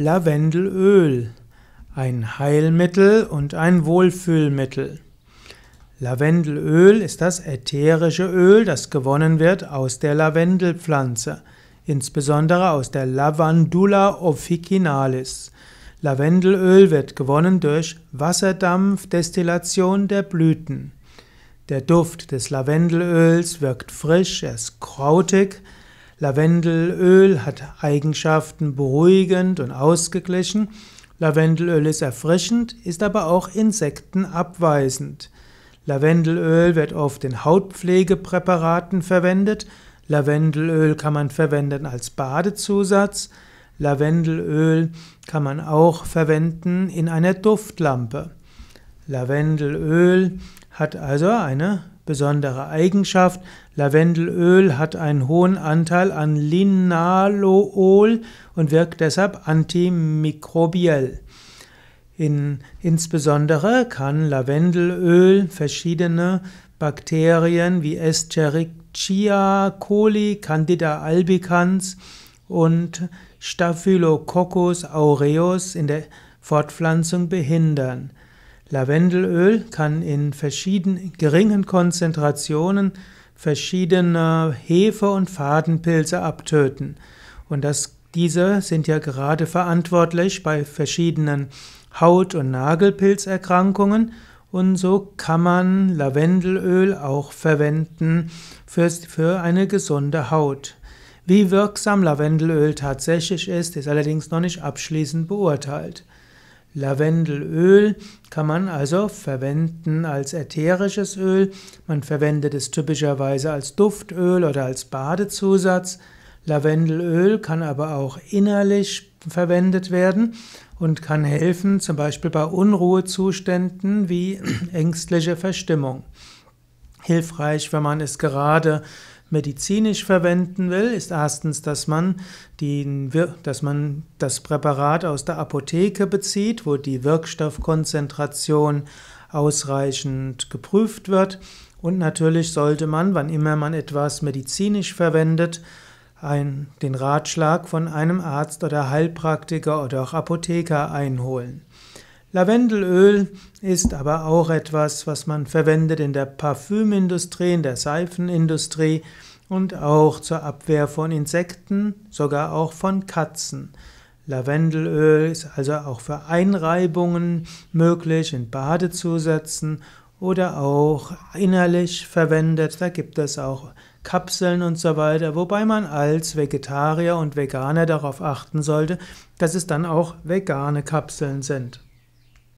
Lavendelöl, ein Heilmittel und ein Wohlfühlmittel. Lavendelöl ist das ätherische Öl, das gewonnen wird aus der Lavendelpflanze, insbesondere aus der Lavandula officinalis. Lavendelöl wird gewonnen durch Wasserdampfdestillation der Blüten. Der Duft des Lavendelöls wirkt frisch, er ist krautig, Lavendelöl hat Eigenschaften beruhigend und ausgeglichen. Lavendelöl ist erfrischend, ist aber auch insektenabweisend. Lavendelöl wird oft in Hautpflegepräparaten verwendet. Lavendelöl kann man verwenden als Badezusatz. Lavendelöl kann man auch verwenden in einer Duftlampe. Lavendelöl hat also eine besondere Eigenschaft. Lavendelöl hat einen hohen Anteil an Linalool und wirkt deshalb antimikrobiell. In, insbesondere kann Lavendelöl verschiedene Bakterien wie Escherichia coli, Candida albicans und Staphylococcus aureus in der Fortpflanzung behindern. Lavendelöl kann in verschiedenen geringen Konzentrationen verschiedene Hefe- und Fadenpilze abtöten. Und das, diese sind ja gerade verantwortlich bei verschiedenen Haut- und Nagelpilzerkrankungen. Und so kann man Lavendelöl auch verwenden für, für eine gesunde Haut. Wie wirksam Lavendelöl tatsächlich ist, ist allerdings noch nicht abschließend beurteilt. Lavendelöl kann man also verwenden als ätherisches Öl. Man verwendet es typischerweise als Duftöl oder als Badezusatz. Lavendelöl kann aber auch innerlich verwendet werden und kann helfen, zum Beispiel bei Unruhezuständen wie ängstliche Verstimmung. Hilfreich, wenn man es gerade medizinisch verwenden will, ist erstens, dass man, die, dass man das Präparat aus der Apotheke bezieht, wo die Wirkstoffkonzentration ausreichend geprüft wird. Und natürlich sollte man, wann immer man etwas medizinisch verwendet, ein, den Ratschlag von einem Arzt oder Heilpraktiker oder auch Apotheker einholen. Lavendelöl ist aber auch etwas, was man verwendet in der Parfümindustrie, in der Seifenindustrie und auch zur Abwehr von Insekten, sogar auch von Katzen. Lavendelöl ist also auch für Einreibungen möglich in Badezusätzen oder auch innerlich verwendet. Da gibt es auch Kapseln und so weiter, wobei man als Vegetarier und Veganer darauf achten sollte, dass es dann auch vegane Kapseln sind.